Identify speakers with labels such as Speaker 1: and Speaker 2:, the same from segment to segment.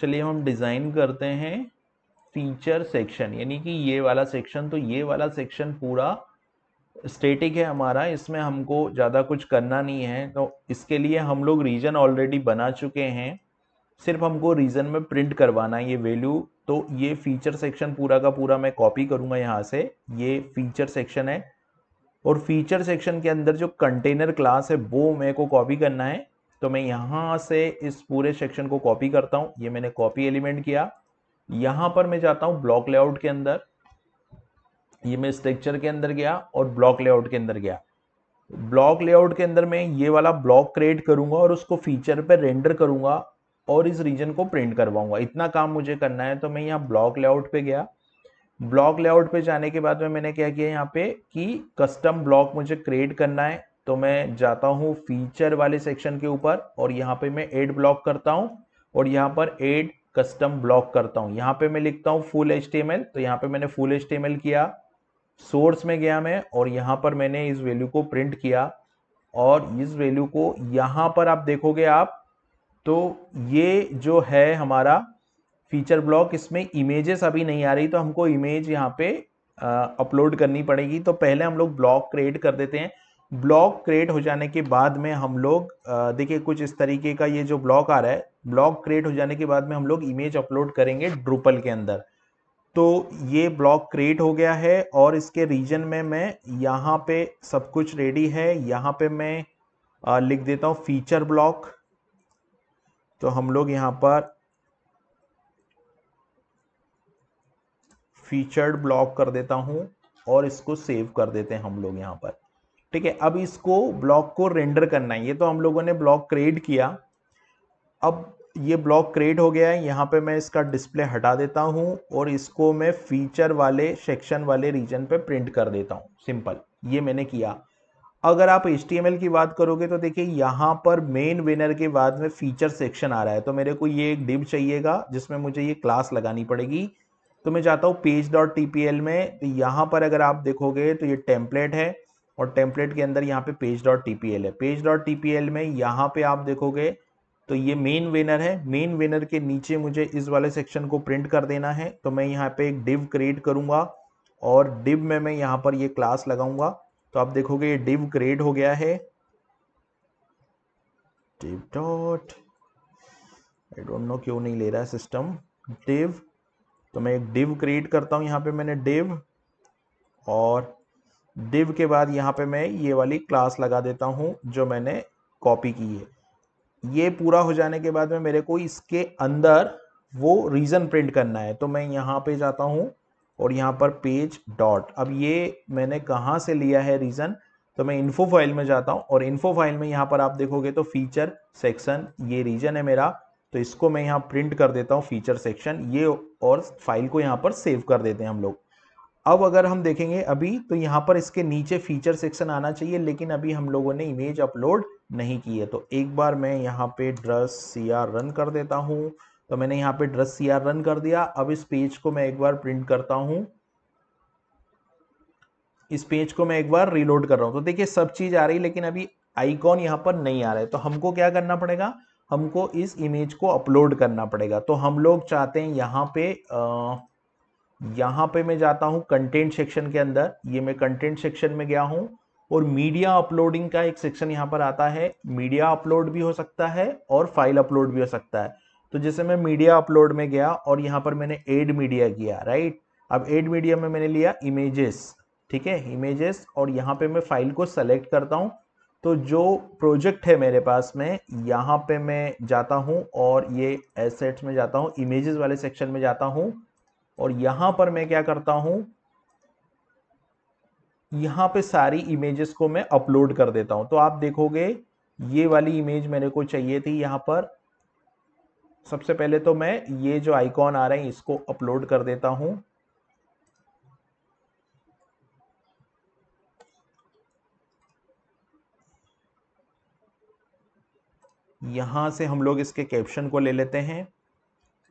Speaker 1: चलिए हम डिज़ाइन करते हैं फीचर सेक्शन यानी कि ये वाला सेक्शन तो ये वाला सेक्शन पूरा स्टेटिक है हमारा इसमें हमको ज़्यादा कुछ करना नहीं है तो इसके लिए हम लोग रीजन ऑलरेडी बना चुके हैं सिर्फ हमको रीजन में प्रिंट करवाना है ये वैल्यू तो ये फीचर सेक्शन पूरा का पूरा मैं कॉपी करूँगा यहाँ से ये फीचर सेक्शन है और फीचर सेक्शन के अंदर जो कंटेनर क्लास है वो मेरे को कॉपी करना है तो मैं यहां से इस पूरे सेक्शन को कॉपी करता हूं ये मैंने कॉपी एलिमेंट किया यहां पर मैं जाता हूं ब्लॉक लेआउट के अंदर ये मैं स्ट्रक्चर के अंदर गया और ब्लॉक लेआउट के अंदर गया ब्लॉक लेआउट के अंदर मैं ये वाला ब्लॉक क्रिएट करूंगा और उसको फीचर पर रेंडर करूंगा और इस रीजन को प्रिंट करवाऊंगा इतना काम मुझे करना है तो मैं यहाँ ब्लॉक लेआउट पे गया ब्लॉक लेआउट पे जाने के बाद में मैंने क्या किया यहाँ पे कि कस्टम ब्लॉक मुझे क्रिएट करना है तो मैं जाता हूँ फीचर वाले सेक्शन के ऊपर और यहाँ पे मैं एड ब्लॉक करता हूँ और यहाँ पर एड कस्टम ब्लॉक करता हूँ यहाँ पे मैं लिखता हूँ फुल एच तो यहाँ पे मैंने फुल एच किया सोर्स में गया मैं और यहाँ पर मैंने इस वैल्यू को प्रिंट किया और इस वैल्यू को यहाँ पर आप देखोगे आप तो ये जो है हमारा फीचर ब्लॉक इसमें इमेजेस अभी नहीं आ रही तो हमको इमेज यहाँ पे अपलोड करनी पड़ेगी तो पहले हम लोग ब्लॉक क्रिएट कर देते हैं ब्लॉक क्रिएट हो जाने के बाद में हम लोग देखिए कुछ इस तरीके का ये जो ब्लॉक आ रहा है ब्लॉक क्रिएट हो जाने के बाद में हम लोग इमेज अपलोड करेंगे ड्रूपल के अंदर तो ये ब्लॉक क्रिएट हो गया है और इसके रीजन में मैं यहाँ पे सब कुछ रेडी है यहाँ पे मैं लिख देता हूँ फीचर ब्लॉक तो हम लोग यहाँ पर फीचर्ड ब्लॉक कर देता हूँ और इसको सेव कर देते हैं हम लोग यहाँ पर ठीक है अब इसको ब्लॉक को रेंडर करना है ये तो हम लोगों ने ब्लॉक क्रिएट किया अब ये ब्लॉक क्रिएट हो गया है यहाँ पे मैं इसका डिस्प्ले हटा देता हूँ और इसको मैं फीचर वाले सेक्शन वाले रीजन पे प्रिंट कर देता हूँ सिंपल ये मैंने किया अगर आप एच की बात करोगे तो देखिए यहाँ पर मेन विनर के बाद में फीचर सेक्शन आ रहा है तो मेरे को ये एक डिब चाहिएगा जिसमें मुझे ये क्लास लगानी पड़ेगी तो मैं चाहता हूँ पेज डॉट टी में तो यहाँ पर अगर आप देखोगे तो ये टेम्पलेट है और टेम्पलेट के अंदर यहाँ पे page dot T P L है page dot T P L में यहाँ पे आप देखोगे तो ये मेन विनर है मेन विनर के नीचे मुझे इस वाले सेक्शन को प्रिंट कर देना है तो मैं यहाँ पे एक डिव क्रिएट करूँगा और डिव में मैं यहाँ पर ये क्लास लगाऊंगा तो आप देखोगे ये डिव क्रिएट हो गया है div dot I don't know क्यों नहीं ले रहा है सिस्टम डिव तो मैं एक डिव क्रिएट करता हूँ यहाँ पे मैंने डिव और दिव के बाद यहाँ पे मैं ये वाली क्लास लगा देता हूँ जो मैंने कॉपी की है ये पूरा हो जाने के बाद में मेरे को इसके अंदर वो रीज़न प्रिंट करना है तो मैं यहाँ पे जाता हूँ और यहाँ पर पेज डॉट अब ये मैंने कहाँ से लिया है रीज़न तो मैं इन्फो फाइल में जाता हूँ और इन्फो फाइल में यहाँ पर आप देखोगे तो फीचर सेक्शन ये रीजन है मेरा तो इसको मैं यहाँ प्रिंट कर देता हूँ फीचर सेक्शन ये और फाइल को यहाँ पर सेव कर देते हैं हम लोग अब अगर हम देखेंगे अभी तो यहाँ पर इसके नीचे फीचर सेक्शन आना चाहिए लेकिन अभी हम लोगों ने इमेज अपलोड नहीं की है तो एक बार मैं यहाँ पे ड्रस सी आर रन कर देता हूँ तो मैंने यहाँ पे ड्रस सी आर रन कर दिया अब इस पेज को मैं एक बार प्रिंट करता हूँ इस पेज को मैं एक बार रीलोड कर रहा हूँ तो देखिए सब चीज़ आ रही है लेकिन अभी आइकॉन यहाँ पर नहीं आ रहा है तो हमको क्या करना पड़ेगा हमको इस इमेज को अपलोड करना पड़ेगा तो हम लोग चाहते हैं यहाँ पे आ, यहाँ पे मैं जाता हूं कंटेंट सेक्शन के अंदर ये मैं कंटेंट सेक्शन में गया हूं और मीडिया अपलोडिंग का एक सेक्शन यहाँ पर आता है मीडिया अपलोड भी हो सकता है और फाइल अपलोड भी हो सकता है तो जैसे मैं मीडिया अपलोड में गया और यहाँ पर मैंने एड मीडिया किया राइट अब एड मीडिया में मैंने लिया इमेजेस ठीक है इमेजेस और यहाँ पे मैं फाइल को सेलेक्ट करता हूँ तो जो प्रोजेक्ट है मेरे पास में यहाँ पे मैं जाता हूँ और ये एसेट्स में जाता हूँ इमेजेस वाले सेक्शन में जाता हूँ और यहां पर मैं क्या करता हूं यहां पे सारी इमेजेस को मैं अपलोड कर देता हूं तो आप देखोगे ये वाली इमेज मेरे को चाहिए थी यहां पर सबसे पहले तो मैं ये जो आइकॉन आ रहे हैं इसको अपलोड कर देता हूं यहां से हम लोग इसके कैप्शन को ले लेते हैं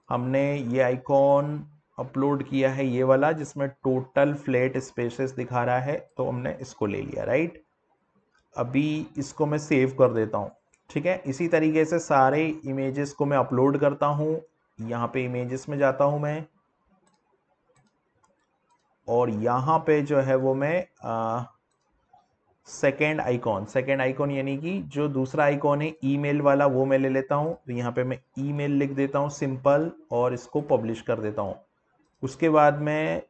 Speaker 1: हमने ये आइकॉन अपलोड किया है ये वाला जिसमें टोटल फ्लैट स्पेसेस दिखा रहा है तो हमने इसको ले लिया राइट अभी इसको मैं सेव कर देता हूँ ठीक है इसी तरीके से सारे इमेजेस को मैं अपलोड करता हूँ यहाँ पे इमेजेस में जाता हूँ मैं और यहाँ पे जो है वो मैं सेकेंड आइकॉन सेकेंड आइकॉन यानी कि जो दूसरा आइकॉन है ईमेल वाला वो मैं ले लेता हूँ तो यहाँ पे मैं ईमेल लिख देता हूँ सिंपल और इसको पब्लिश कर देता हूँ उसके बाद में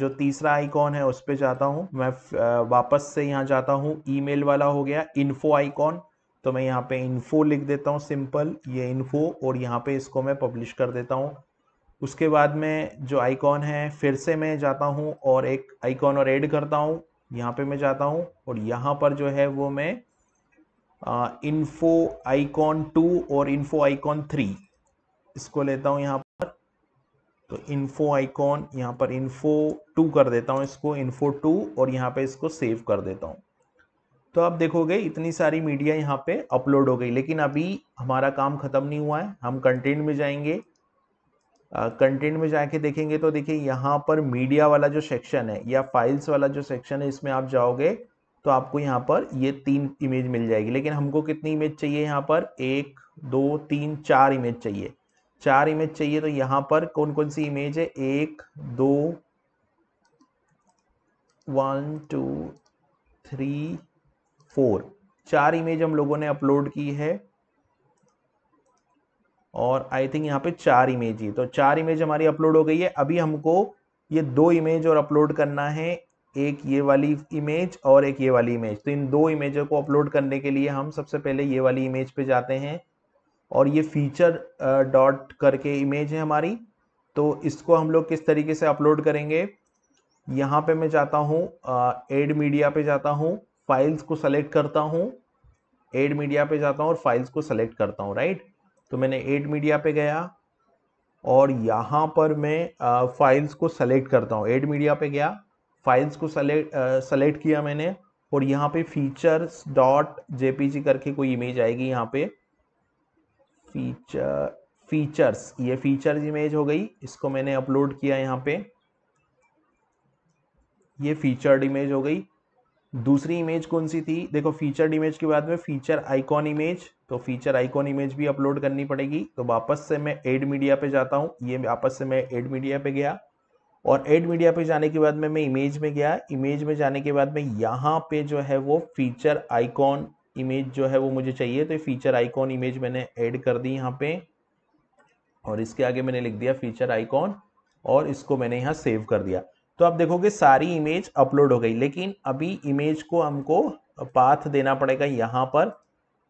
Speaker 1: जो तीसरा आइकॉन है उस पर जाता हूँ मैं वापस से यहाँ जाता हूँ ईमेल वाला हो गया इन्फो आइकॉन तो मैं यहाँ पे इन्फो लिख देता हूँ सिंपल ये इन्फो और यहाँ पे इसको मैं पब्लिश कर देता हूँ उसके बाद में जो आइकॉन है फिर से मैं जाता हूँ और एक आइकॉन और ऐड करता हूँ यहाँ पे मैं जाता हूँ और यहाँ पर जो है वो मैं इन्फो आइकॉन टू और इन्फो आइकॉन थ्री इसको लेता हूँ यहाँ पर तो इन्फो आइकॉन यहाँ पर इन्फो टू कर देता हूँ इसको इन्फो टू और यहाँ पे इसको सेव कर देता हूँ तो आप देखोगे इतनी सारी मीडिया यहाँ पे अपलोड हो गई लेकिन अभी हमारा काम ख़त्म नहीं हुआ है हम कंटेंट में जाएंगे कंटेंट में जाके देखेंगे तो देखिए यहाँ पर मीडिया वाला जो सेक्शन है या फाइल्स वाला जो सेक्शन है इसमें आप जाओगे तो आपको यहाँ पर ये तीन इमेज मिल जाएगी लेकिन हमको कितनी इमेज चाहिए यहाँ पर एक दो तीन चार इमेज चाहिए चार इमेज चाहिए तो यहां पर कौन कौन सी इमेज है एक दो वन टू थ्री फोर चार इमेज हम लोगों ने अपलोड की है और आई थिंक यहाँ पे चार इमेज ही तो चार इमेज हमारी अपलोड हो गई है अभी हमको ये दो इमेज और अपलोड करना है एक ये वाली इमेज और एक ये वाली इमेज तो इन दो इमेजों को अपलोड करने के लिए हम सबसे पहले ये वाली इमेज पे जाते हैं और ये फीचर डॉट करके इमेज है हमारी तो इसको हम लोग किस तरीके से अपलोड करेंगे यहाँ पे मैं जाता हूँ एड मीडिया पे जाता हूँ फाइल्स को सेलेक्ट करता हूँ एड मीडिया पे जाता हूँ और फाइल्स को सेलेक्ट करता हूँ राइट तो मैंने एड मीडिया पे गया और यहाँ पर मैं फाइल्स को सेलेक्ट करता हूँ एड मीडिया पे गया फाइल्स को सेलेक्ट सेलेक्ट किया मैंने और यहाँ पे फीचर्स डॉट जेपीजी करके कोई इमेज आएगी यहाँ पे फीचर फीचर्स ये फीचर्स इमेज हो गई इसको मैंने अपलोड किया यहाँ पे ये फीचर्ड इमेज हो गई दूसरी इमेज कौन सी थी देखो फीचर्ड इमेज के बाद में फीचर आइकॉन इमेज तो फीचर आइकॉन इमेज भी अपलोड करनी पड़ेगी तो वापस से मैं एड मीडिया पे जाता हूँ ये वापस से मैं एड मीडिया पे गया और एड मीडिया पे जाने के बाद में मैं इमेज में गया इमेज में जाने के बाद में यहाँ पे जो है वो फीचर आइकॉन इमेज जो है वो मुझे चाहिए तो फीचर आइकॉन इमेज मैंने ऐड कर दी यहाँ पे और इसके आगे मैंने लिख दिया फीचर आइकॉन और इसको मैंने यहाँ सेव कर दिया तो आप देखोगे सारी इमेज अपलोड हो गई लेकिन अभी इमेज को हमको पाथ देना पड़ेगा यहाँ पर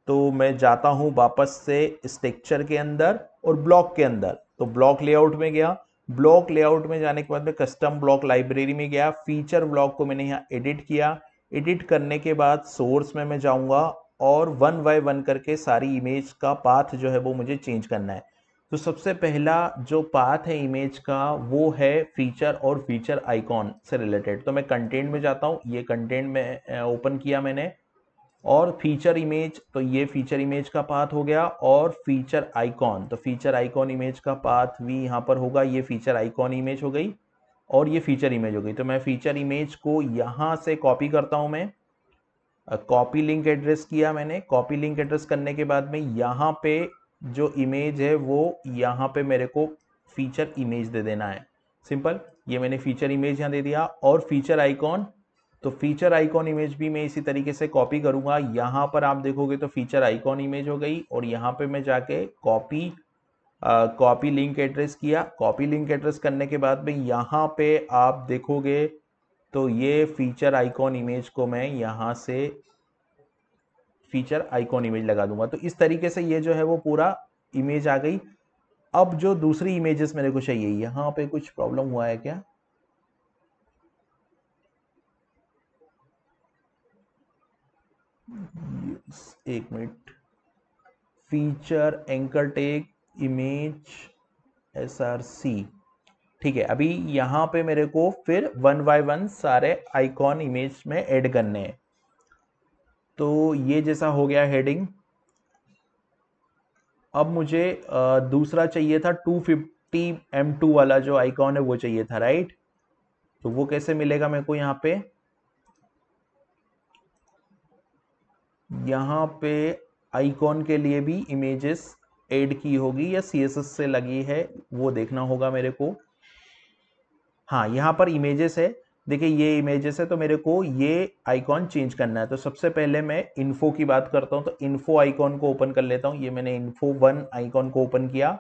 Speaker 1: तो मैं जाता हूँ वापस से स्ट्रक्चर के अंदर और ब्लॉक के अंदर तो ब्लॉक लेआउट में गया ब्लॉक लेआउट में जाने के बाद मैं कस्टम ब्लॉक लाइब्रेरी में गया फीचर ब्लॉक को मैंने यहाँ एडिट किया एडिट करने के बाद सोर्स में मैं जाऊँगा और वन बाय वन करके सारी इमेज का पाथ जो है वो मुझे चेंज करना है तो सबसे पहला जो पाथ है इमेज का वो है फीचर और फीचर आइकॉन से रिलेटेड तो मैं कंटेंट में जाता हूँ ये कंटेंट में ओपन किया मैंने और फीचर इमेज तो ये फीचर इमेज का पाथ हो गया और फीचर आइकॉन तो फीचर आइकॉन इमेज का पाथ भी यहाँ पर होगा ये फीचर आइकॉन इमेज हो गई और ये फीचर इमेज हो गई तो मैं फीचर इमेज को यहाँ से कॉपी करता हूँ मैं कॉपी लिंक एड्रेस किया मैंने कॉपी लिंक एड्रेस करने के बाद में यहाँ पे जो इमेज है वो यहाँ पे मेरे को फीचर इमेज दे देना है सिंपल ये मैंने फीचर इमेज यहाँ दे दिया और फीचर आइकॉन तो फीचर आइकॉन इमेज भी मैं इसी तरीके से कॉपी करूँगा यहाँ पर आप देखोगे तो फीचर आइकॉन इमेज हो गई और यहाँ पे मैं जाके कॉपी कॉपी लिंक एड्रेस किया कॉपी लिंक एड्रेस करने के बाद में यहाँ पे आप देखोगे तो ये फीचर आइकॉन इमेज को मैं यहाँ से फीचर आइकॉन इमेज लगा दूंगा तो इस तरीके से ये जो है वो पूरा इमेज आ गई अब जो दूसरी इमेजेस मेरे को चाहिए यहाँ पे कुछ प्रॉब्लम हुआ है क्या एक minute feature anchor tag image S R C ठीक है अभी यहां पे मेरे को फिर वन बाय वन सारे आइकॉन इमेज में ऐड करने हैं तो ये जैसा हो गया हेडिंग अब मुझे दूसरा चाहिए था 250 टू वाला जो आइकॉन है वो चाहिए था राइट तो वो कैसे मिलेगा मेरे को यहाँ पे यहां पे आइकॉन के लिए भी इमेजेस एड की होगी या सी से लगी है वो देखना होगा मेरे को हाँ यहाँ पर इमेजेस है देखिए ये इमेजेस है तो मेरे को ये आइकॉन चेंज करना है तो सबसे पहले मैं इन्फो की बात करता हूँ तो इन्फो आइकॉन को ओपन कर लेता हूँ ये मैंने इन्फो वन आइकॉन को ओपन किया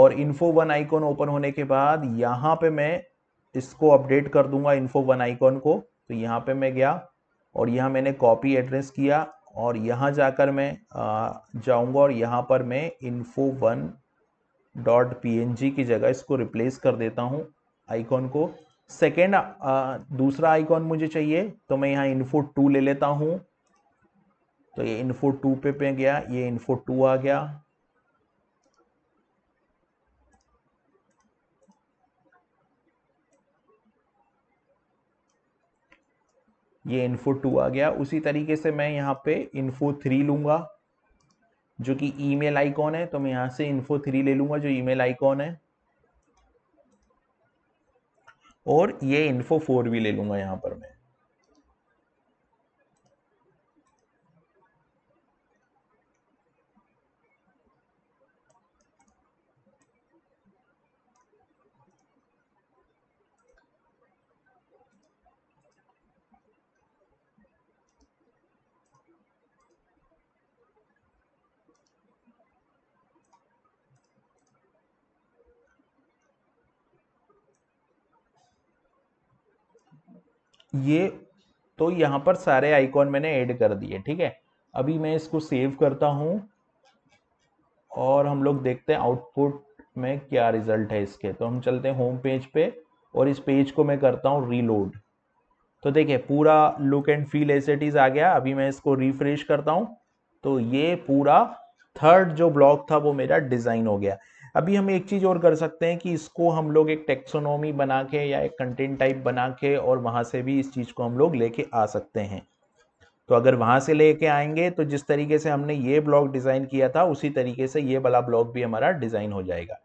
Speaker 1: और इन्फो वन आइकॉन ओपन होने के बाद यहाँ पे मैं इसको अपडेट कर दूंगा इन्फो वन आइकॉन को तो यहाँ पे मैं गया और यहाँ मैंने कॉपी एड्रेस किया और यहाँ जाकर मैं जाऊँगा और यहाँ पर मैं इन्फो वन डॉट पी की जगह इसको रिप्लेस कर देता हूँ आइकॉन को सेकेंड दूसरा आइकॉन मुझे चाहिए तो मैं यहाँ इन्फो टू ले लेता हूँ तो ये इन्फो टू पे पे गया ये इन्फो टू आ गया ये इन्फो टू आ गया उसी तरीके से मैं यहाँ पे इन्फो थ्री लूंगा जो कि ईमेल आइकॉन है तो मैं यहाँ से इन्फो थ्री ले लूंगा जो ईमेल आइकॉन है और ये इन्फो फोर भी ले लूंगा यहाँ पर मैं ये तो यहाँ पर सारे आइकॉन मैंने ऐड कर दिए ठीक है अभी मैं इसको सेव करता हूँ और हम लोग देखते हैं आउटपुट में क्या रिजल्ट है इसके तो हम चलते हैं होम पेज पे और इस पेज को मैं करता हूँ रीलोड तो देखिए पूरा look and feel asset is आ गया अभी मैं इसको रिफ्रेश करता हूँ तो ये पूरा थर्ड जो ब्लॉक था वो मेरा डिज़ाइन हो गया अभी हम एक चीज़ और कर सकते हैं कि इसको हम लोग एक टेक्सोनोमी बना के या एक कंटेंट टाइप बना के और वहाँ से भी इस चीज़ को हम लोग लेके आ सकते हैं तो अगर वहाँ से लेके आएंगे तो जिस तरीके से हमने ये ब्लॉक डिज़ाइन किया था उसी तरीके से ये वाला ब्लॉक भी हमारा डिज़ाइन हो जाएगा